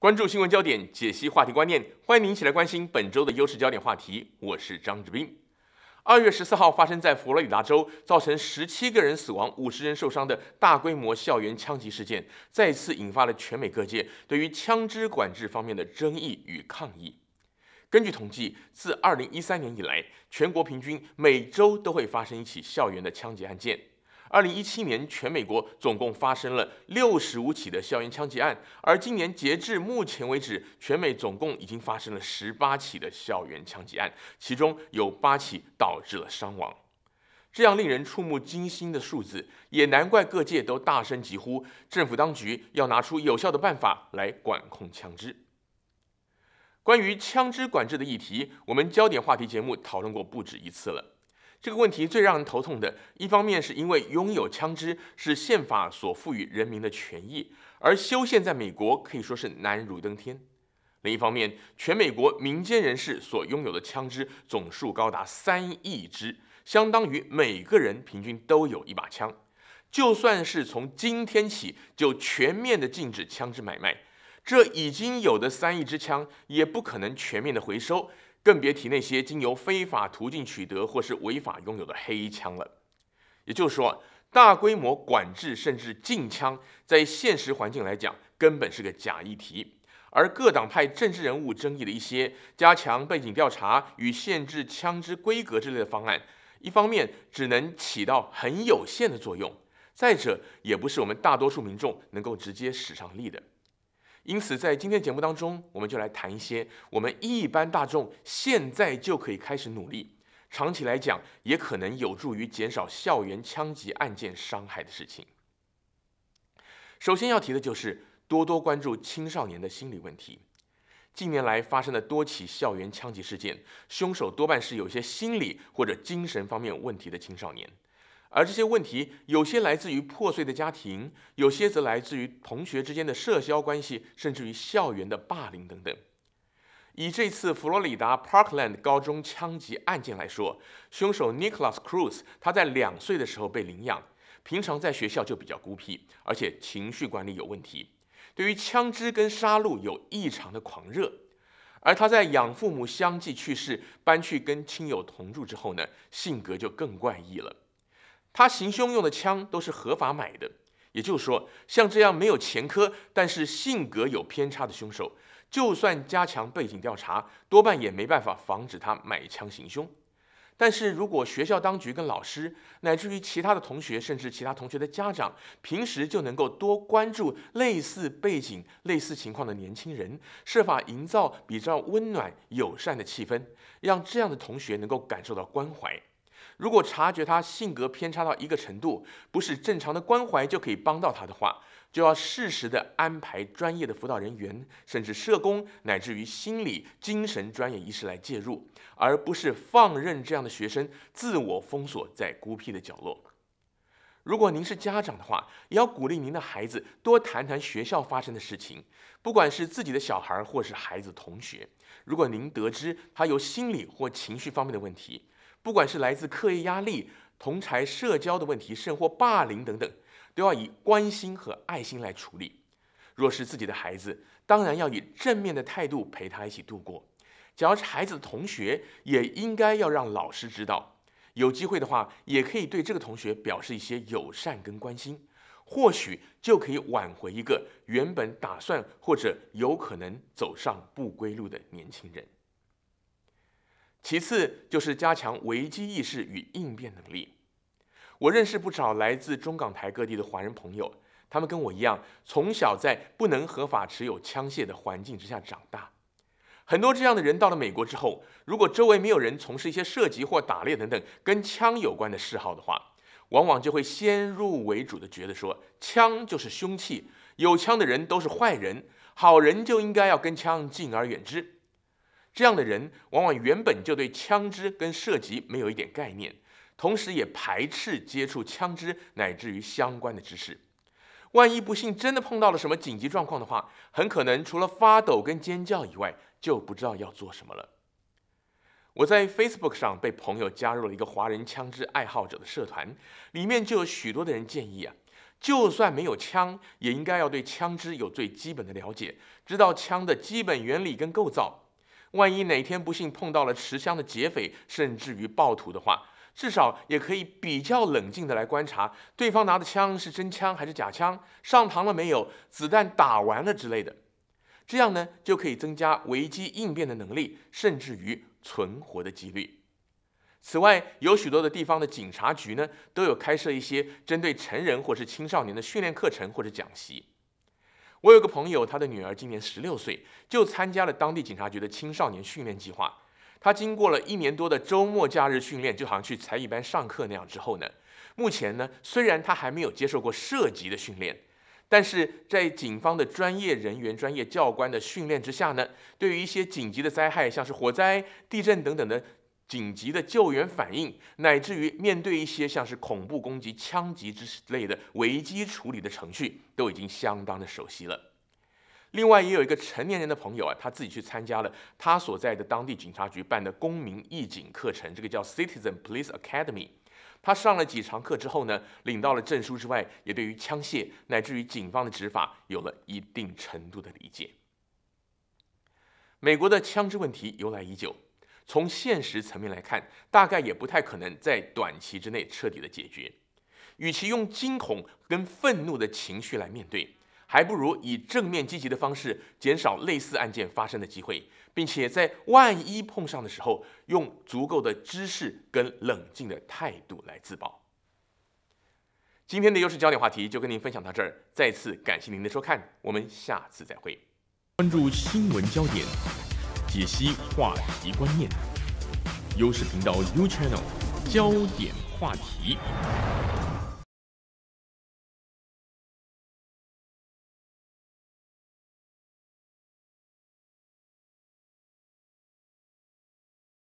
关注新闻焦点，解析话题观念，欢迎您一起来关心本周的优势焦点话题。我是张志斌。二月十四号发生在佛罗里达州，造成十七个人死亡、五十人受伤的大规模校园枪击事件，再次引发了全美各界对于枪支管制方面的争议与抗议。根据统计，自二零一三年以来，全国平均每周都会发生一起校园的枪击案件。二零一七年，全美国总共发生了六十五起的校园枪击案，而今年截至目前为止，全美总共已经发生了十八起的校园枪击案，其中有八起导致了伤亡。这样令人触目惊心的数字，也难怪各界都大声疾呼，政府当局要拿出有效的办法来管控枪支。关于枪支管制的议题，我们焦点话题节目讨论过不止一次了。这个问题最让人头痛的，一方面是因为拥有枪支是宪法所赋予人民的权益，而修宪在美国可以说是难如登天；另一方面，全美国民间人士所拥有的枪支总数高达三亿支，相当于每个人平均都有一把枪。就算是从今天起就全面的禁止枪支买卖，这已经有的三亿支枪也不可能全面的回收。更别提那些经由非法途径取得或是违法拥有的黑枪了。也就是说，大规模管制甚至禁枪，在现实环境来讲，根本是个假议题。而各党派政治人物争议的一些加强背景调查与限制枪支规格之类的方案，一方面只能起到很有限的作用，再者，也不是我们大多数民众能够直接使上力的。因此，在今天节目当中，我们就来谈一些我们一般大众现在就可以开始努力，长期来讲也可能有助于减少校园枪击案件伤害的事情。首先要提的就是多多关注青少年的心理问题。近年来发生的多起校园枪击事件，凶手多半是有些心理或者精神方面问题的青少年。而这些问题，有些来自于破碎的家庭，有些则来自于同学之间的社交关系，甚至于校园的霸凌等等。以这次佛罗里达 Parkland 高中枪击案件来说，凶手 Nicholas Cruz 他在两岁的时候被领养，平常在学校就比较孤僻，而且情绪管理有问题，对于枪支跟杀戮有异常的狂热。而他在养父母相继去世，搬去跟亲友同住之后呢，性格就更怪异了。他行凶用的枪都是合法买的，也就是说，像这样没有前科但是性格有偏差的凶手，就算加强背景调查，多半也没办法防止他买枪行凶。但是如果学校当局跟老师，乃至于其他的同学，甚至其他同学的家长，平时就能够多关注类似背景、类似情况的年轻人，设法营造比较温暖、友善的气氛，让这样的同学能够感受到关怀。如果察觉他性格偏差到一个程度，不是正常的关怀就可以帮到他的话，就要适时的安排专业的辅导人员，甚至社工，乃至于心理、精神专业医师来介入，而不是放任这样的学生自我封锁在孤僻的角落。如果您是家长的话，也要鼓励您的孩子多谈谈学校发生的事情，不管是自己的小孩或是孩子同学。如果您得知他有心理或情绪方面的问题，不管是来自课业压力、同才社交的问题，甚或霸凌等等，都要以关心和爱心来处理。若是自己的孩子，当然要以正面的态度陪他一起度过。假如是孩子的同学，也应该要让老师知道。有机会的话，也可以对这个同学表示一些友善跟关心，或许就可以挽回一个原本打算或者有可能走上不归路的年轻人。其次就是加强危机意识与应变能力。我认识不少来自中港台各地的华人朋友，他们跟我一样，从小在不能合法持有枪械的环境之下长大。很多这样的人到了美国之后，如果周围没有人从事一些射击或打猎等等跟枪有关的嗜好的话，往往就会先入为主的觉得说枪就是凶器，有枪的人都是坏人，好人就应该要跟枪敬而远之。这样的人往往原本就对枪支跟射击没有一点概念，同时也排斥接触枪支乃至于相关的知识。万一不幸真的碰到了什么紧急状况的话，很可能除了发抖跟尖叫以外，就不知道要做什么了。我在 Facebook 上被朋友加入了一个华人枪支爱好者的社团，里面就有许多的人建议啊，就算没有枪，也应该要对枪支有最基本的了解，知道枪的基本原理跟构造。万一哪天不幸碰到了持枪的劫匪，甚至于暴徒的话，至少也可以比较冷静的来观察对方拿的枪是真枪还是假枪，上膛了没有，子弹打完了之类的。这样呢，就可以增加危机应变的能力，甚至于存活的几率。此外，有许多的地方的警察局呢，都有开设一些针对成人或是青少年的训练课程或者讲习。我有个朋友，他的女儿今年十六岁，就参加了当地警察局的青少年训练计划。他经过了一年多的周末假日训练，就好像去才艺班上课那样。之后呢，目前呢，虽然他还没有接受过涉及的训练，但是在警方的专业人员、专业教官的训练之下呢，对于一些紧急的灾害，像是火灾、地震等等的。紧急的救援反应，乃至于面对一些像是恐怖攻击、枪击之类的危机处理的程序，都已经相当的熟悉了。另外，也有一个成年人的朋友啊，他自己去参加了他所在的当地警察局办的公民义警课程，这个叫 Citizen Police Academy。他上了几堂课之后呢，领到了证书之外，也对于枪械乃至于警方的执法有了一定程度的理解。美国的枪支问题由来已久。从现实层面来看，大概也不太可能在短期之内彻底的解决。与其用惊恐跟愤怒的情绪来面对，还不如以正面积极的方式减少类似案件发生的机会，并且在万一碰上的时候，用足够的知识跟冷静的态度来自保。今天的优势焦点话题就跟您分享到这儿，再次感谢您的收看，我们下次再会。关注新闻焦点。解析话题观念，优视频道 U Channel，焦点话题。